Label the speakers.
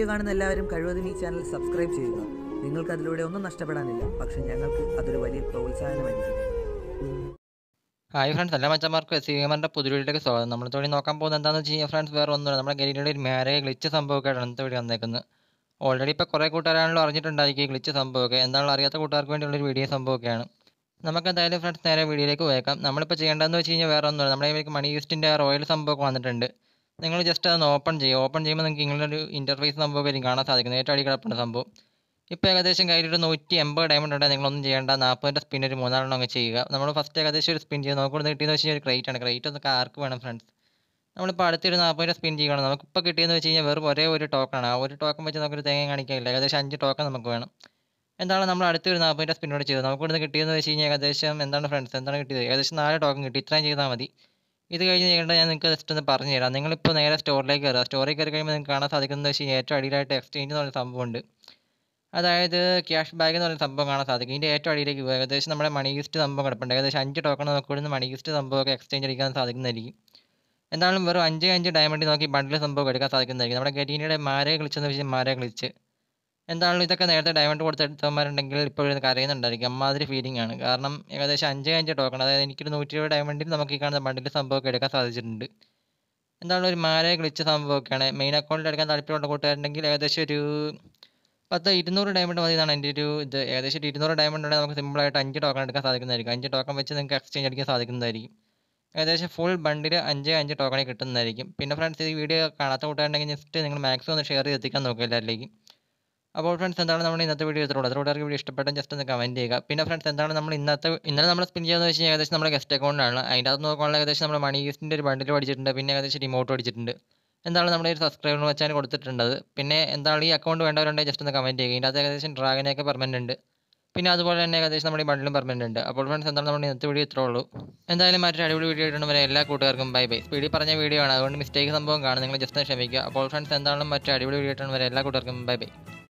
Speaker 1: video കാണുന്ന എല്ലാവരും കഴിവതും ഈ ചാനൽ സബ്സ്ക്രൈബ് ചെയ്യുക നിങ്ങൾക്ക് അതിലൂടെ ഒന്നും നഷ്ടപ്പെടാനില്ല പക്ഷെ ഞങ്ങൾക്ക് അതൊരു വലിയ പ്രോത്സാഹനമായിരിക്കും ഹായ് ഫ്രണ്ട്സ് എല്ലാ മച്ചന്മാർക്കും എസ് സിമാരുടെ പുതിയ സ്വാഗതം നമ്മൾ തൊഴിൽ നോക്കാൻ പോകുന്നത് എന്താണെന്ന് വെച്ച് കഴിഞ്ഞാൽ ഫ്രണ്ട്സ് വേറെ ഒന്നുമില്ല നമ്മുടെ ഗരീഡിയുടെ ഒരു മാരേജ് ഗ്ലിച്ച് സംഭവമൊക്കെയാണ് ഇന്നത്തെ വീഡിയോ വന്നേക്കുന്നത് ഓൾറെഡി ഇപ്പോൾ കുറേ കൂട്ടുകാരാണല്ലോ അറിഞ്ഞിട്ടുണ്ടായിരിക്കും ഈ ഗ്ലിച്ച് സംഭവമൊക്കെ എന്താണല്ലോ അറിയാത്ത കൂട്ടുകാർക്ക് വേണ്ടിയുള്ളൊരു വീഡിയോ സംഭവമൊക്കെയാണ് നമുക്ക് എന്തായാലും ഫ്രണ്ട്സ് നേരെ വീഡിയോയിലേക്ക് പോയേക്കാം നമ്മളിപ്പോൾ ചെയ്യേണ്ടതെന്ന് വെച്ച് കഴിഞ്ഞാൽ വേറെ ഒന്നുമില്ല നമ്മുടെ മണി ഈസ്റ്റിൻ്റെ റോയൽ സംഭവമൊക്കെ വന്നിട്ടുണ്ട് നിങ്ങൾ ജസ്റ്റ് അതൊന്ന് ഓപ്പൺ ചെയ്യുക ഓപ്പൺ ചെയ്യുമ്പോൾ നിങ്ങൾക്ക് ഇങ്ങനെ ഒരു ഇൻ്റർഫേസ് സംഭവം കാണാൻ സാധിക്കും ഏറ്റവും അടി കിടപ്പുന്ന സംഭവം ഇപ്പോൾ ഏകദേശം കയ്യിലൊരു നൂറ്റി എൺപത് ഡയമണ്ട് ഉണ്ടെങ്കിൽ നിങ്ങളൊന്നും ചെയ്യേണ്ട നാൽപ്പതിൻ്റെ സ്പിൻ ഒരു മൂന്നാളെണ്ണം അങ്ങ് ചെയ്യുക നമ്മൾ ഫസ്റ്റ് ഏകദേശം ഒരു സ്പിൻ ചെയ്യുക നമുക്ക് കൊടുത്ത് കിട്ടിയെന്ന് വെച്ച് കഴിഞ്ഞാൽ ഒരു ക്രേറ്റ് ആണ് ക്രേറ്റ് ഒന്നൊക്കെ ആർക്ക് വേണം ഫ്രണ്ട്സ് നമ്മളിപ്പോൾ അടുത്തൊരു നാൽപ്പതിൻ്റെ സ്പിൻ ചെയ്യണം നമുക്കിപ്പോൾ കിട്ടിയെന്ന് വെച്ച് കഴിഞ്ഞാൽ വെറും ഒരേ ഒരു ആണ് ആ ഒരു ടോക്കൺ വെച്ച് നമുക്കൊരു തേങ്ങ കാണിക്കാനില്ല ഏകദേശം അഞ്ച് ടോക്കൺ നമുക്ക് വേണം എന്താണ് നമ്മൾ അടുത്തൊരു നാൽപ്പതിൻ്റെ കൂടെ ചെയ്തത് നമുക്ക് കൊടുത്ത് കിട്ടിയെന്ന് വെച്ച് കഴിഞ്ഞാൽ ഏകദേശം എന്താണ് ഫ്രണ്ട്സ് എന്താണ് കിട്ടിയത് ഏകദേശം നാല് ടോക്കൺ കിട്ടി ഇത്രയും ചെയ്താൽ മതി ഇത് കഴിഞ്ഞ് ചെയ്യേണ്ടത് ഞാൻ നിങ്ങൾക്ക് ജസ്റ്റ് ഒന്ന് പറഞ്ഞു തരാം നിങ്ങളിപ്പോൾ നേരെ സ്റ്റോറിലേക്ക് കയറുക സ്റ്റോറിൽ കയറി കഴിയുമ്പോൾ നിങ്ങൾക്ക് കാണാൻ സാധിക്കുന്നത് വെച്ച് കഴിഞ്ഞാൽ ഏറ്റവും അടിയിലായിട്ട് എക്സ്ചേഞ്ച് എന്ന് പറയുന്ന സംഭവമുണ്ട് അതായത് ക്യാഷ് ബാഗ് എന്ന് പറയുന്ന സംഭവം കാണാൻ സാധിക്കും ഇതിൻ്റെ ഏറ്റവും അടിയിലേക്ക് പോകുക ഏകദേശം നമ്മുടെ മണി ഗിസ്റ്റ് സംഭവം കിടപ്പുണ്ട് ഏകദേശം അഞ്ച് ടോക്കൺ നോക്കിക്കൊണ്ട് മണി ഗിസ്റ്റ് സംഭവമൊക്കെ എക്സ്ചേഞ്ച് എടുക്കാൻ സാധിക്കുന്നതായിരിക്കും എന്തായാലും വെറും അഞ്ച് അഞ്ച് ഡയമണ്ട് നോക്കി ബണ്ടിൽ സംഭവം എടുക്കാൻ സാധിക്കുന്നതായിരിക്കും നമ്മുടെ ഗരീനയുടെ മാരെ കളിച്ചെന്ന് വെച്ചാൽ മാരെ കളിച്ച് എന്താണല്ലോ ഇതൊക്കെ നേരത്തെ ഡയമണ്ട് കൊടുത്തെടുത്തവന്മാരുണ്ടെങ്കിൽ ഇപ്പോൾ ഇപ്പോഴും കരയുന്നുണ്ടായിരിക്കും അമ്മാതിരി ഫീലിംഗ് ആണ് കാരണം ഏകദേശം അഞ്ച് അഞ്ച് ടോക്കൺ അതായത് എനിക്കൊരു നൂറ്റി ഇരുപത് ഡയമണ്ടിൽ നമുക്ക് ഈ കാണുന്ന ബണ്ടിൽ സംഭവമൊക്കെ എടുക്കാൻ സാധിച്ചിട്ടുണ്ട് എന്താണ് ഒരു മാരെ ഗ്ലിച്ച് സംഭവമൊക്കെയാണ് മെയിൻ അക്കൗണ്ടിൽ എടുക്കാൻ താല്പര്യമുള്ള കൂട്ടുകാരുണ്ടെങ്കിൽ ഏകദേശം ഒരു പത്ത് ഇരുന്നൂറ് ഡയമണ്ട് മതി എന്നാണ് എൻ്റെ ഒരു ഇത് ഏകദേശം ഒരു ഇരുന്നൂറ് ഡയമണ്ട് ഉണ്ടെങ്കിൽ നമുക്ക് സിമ്പിളായിട്ട് അഞ്ച് ടോക്കൺ എടുക്കാൻ സാധിക്കുന്നതായിരിക്കും അഞ്ച് ടോക്കൺ വെച്ച് നിങ്ങൾക്ക് എക്സ്ചേഞ്ച് അടിക്കാൻ സാധിക്കുന്നതായിരിക്കും ഏകദേശം ഫുൾ ബണ്ടിൽ അഞ്ച് അഞ്ച് ടോക്കണേ കിട്ടുന്നതായിരിക്കും പിന്നെ ഫ്രണ്ട്സ് ഈ വീഡിയോ കാണാത്ത കൂട്ടുകാരുണ്ടെങ്കിൽ ജസ്റ്റ് നിങ്ങൾ മാക്സിമം ഒന്ന് ഷെയർ ചെയ്ത് എത്തിക്കാൻ നോക്കുക എല്ലാവരിലേക്കും അപ്പോൾ ഫ്രണ്ട്സ് എന്താണ് നമ്മൾ ഇന്നത്തെ വീഡിയോ ഇതിലൂടെ അതിലൂടെ വീഡിയോ ഇഷ്ടപ്പെട്ടാൽ ജസ്റ്റ് ഒന്ന് കമൻറ്റ് ചെയ്യുക പിന്നെ ഫ്രണ്ട്സ് എന്താണ് നമ്മൾ ഇന്നത്തെ ഇന്നലെ നമ്മൾ സ്പിൻ ചെയ്തെന്ന് വെച്ച് കഴിഞ്ഞാൽ ഏകദേശം നമ്മുടെ ഗസ്റ്റ് അക്കൗണ്ടാണ് അതിൻ്റെ അകത്ത് നോക്കുകയാണെങ്കിൽ ഏകദേശം നമ്മൾ മണി ഗസ്റ്റിൻ്റെ ഒരു ബണ്ടിൽ പഠിച്ചിട്ടുണ്ട് പിന്നെ ഏകദേശം റിമോട്ട് പഠിച്ചിട്ടുണ്ട് എന്താണ് നമ്മുടെ ഒരു സബ്സ്ക്രൈബർ വെച്ചാൽ കൊടുത്തിട്ടുണ്ടത് പിന്നെ എന്താണ് ഈ അക്കൗണ്ട് വേണ്ടവരുണ്ടെങ്കിൽ ജസ്റ്റ് ഒന്ന് കമൻറ്റ് ചെയ്യുക ഇതിൻ്റെ അകത്ത് ഏകദേശം ഡ്രാഗനൊക്കെ പെർമനൻ്റ് ഉണ്ട് പിന്നെ അതുപോലെ തന്നെ ഏകദേശം നമ്മുടെ ഈ ബണ്ടിലും പെർമനൻ്റ് ഉണ്ട് അപ്പോൾ ഫ്രണ്ട്സ് എന്താണ് നമ്മുടെ ഇന്നത്തെ വീഡിയോ ഇത്രേ ഉള്ളൂ എന്തായാലും മറ്റൊരു അടിപൊളി വീഡിയോ വരെ എല്ലാ കൂട്ടുകാർക്കും ബൈ ബൈ സ്പീഡിൽ പറഞ്ഞ വീഡിയോ ആണ് അതുകൊണ്ട് മിസ്റ്റേക്ക് സംഭവം കാണും നിങ്ങൾ ജസ്റ്റ് ക്ഷമിക്കുക അപ്പോൾ ഫ്രണ്ട്സ് എന്താണെങ്കിലും മറ്റൊരു അടിപൊളി വീഡിയോ വരെ എല്ലാ കൂട്ടുകാർക്കും ബൈ ബൈ